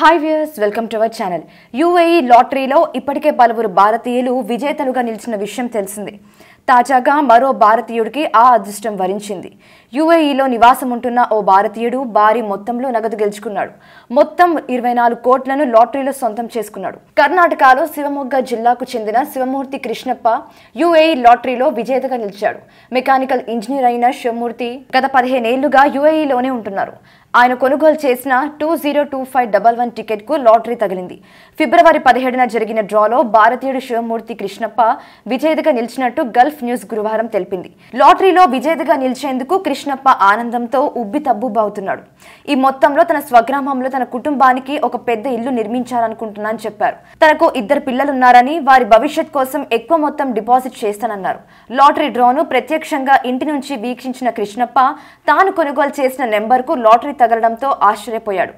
hi viewers welcome to our channel UAE లాటరీలో ఇప్పటికే పలువురు భారతీయులు విజేతలుగా నిలిచిన విషయం తెలిసింది తాజాగా మరో భారతీయుడికి ఆ అదృష్టం వరించింది యుఏఈలో e నివాసం ఉంటున్న ఓ భారతీయుడు భారీ మొత్తంలో నగదు గెలుచుకున్నాడు మొత్తం ఇరవై నాలుగు కోట్లను లాటరీలో సొంతం చేసుకున్నాడు కర్ణాటకలో శివమొగ్గ జిల్లాకు చెందిన శివమూర్తి కృష్ణప్ప యుఏఈ e లాటరీలో విజేతగా నిలిచాడు మెకానికల్ ఇంజనీర్ అయిన శివమూర్తి గత పదిహేనేళ్లుగా యుఏఈలోనే e ఉంటున్నారు ఆయన కొనుగోలు చేసిన two zero two five double one టికెట్కు లాటరీ తగిలింది ఫిబ్రవరి పదిహేడున జరిగిన డ్రాలో భారతీయుడు శివమూర్తి కృష్ణప్ప విజేతగా నిలిచినట్టు గల్ఫ్ న్యూస్ గురువారం తెలిపింది లాటరీలో విజేతగా నిలిచేందుకు కృష్ణప్ప ఆనందంతో ఉబ్బి తబ్బుబావుతున్నాడు ఈ మొత్తంలో తన స్వగ్రామంలో తన కుటుంబానికి ఒక పెద్ద ఇల్లు నిర్మించాలనుకుంటున్నా అని చెప్పారు తనకు ఇద్దరు పిల్లలున్నారని వారి భవిష్యత్ కోసం ఎక్కువ మొత్తం డిపాజిట్ చేస్తానన్నారు లాటరీ డ్రాను ప్రత్యక్షంగా ఇంటి నుంచి వీక్షించిన కృష్ణప్ప తాను కొనుగోలు చేసిన నెంబర్కు లాటరీ తగలడంతో ఆశ్చర్యపోయాడు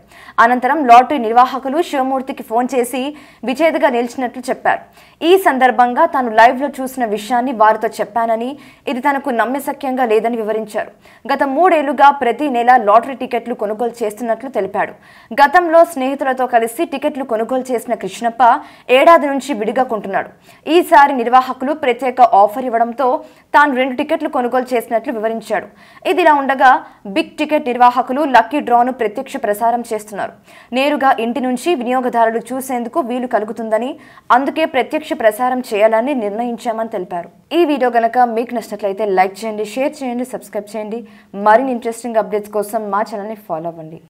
అనంతరం లాటరీ నిర్వాహకులు శివమూర్తికి ఫోన్ చేసి విజేతగా నిలిచినట్లు చెప్పారు ఈ సందర్భంగా తాను లైవ్లో చూసిన విషయాన్ని వారితో చెప్పానని ఇది తనకు నమ్మశక్యంగా లేదని వివరించారు గత మూడేళ్లుగా ప్రతి నెల లాటరీ టికెట్లు కొనుగోలు చేస్తున్నట్లు తెలిపాడు గతంలో స్నేహితులతో కలిసి టికెట్లు కొనుగోలు చేసిన కృష్ణప్ప ఏడాది నుంచి విడిగా కొంటున్నాడు ఈసారి నిర్వాహకులు ప్రత్యేక ఆఫర్ ఇవ్వడంతో తాను రెండు టికెట్లు కొనుగోలు చేసినట్లు వివరించాడు ఇదిలా ఉండగా బిగ్ టికెట్ నిర్వాహకులు లక్ లక్కీ డ్రాను ప్రత్యక్ష ప్రసారం చేస్తున్నారు నేరుగా ఇంటి నుంచి వినియోగదారులు చూసేందుకు వీలు కలుగుతుందని అందుకే ప్రత్యక్ష ప్రసారం చేయాలని నిర్ణయించామని తెలిపారు ఈ వీడియో గనక మీకు నచ్చినట్లయితే లైక్ చేయండి షేర్ చేయండి సబ్స్క్రైబ్ చేయండి మరిన్ని ఇంట్రెస్టింగ్ అప్డేట్స్ కోసం మా ఛానల్ని ఫాలో అవ్వండి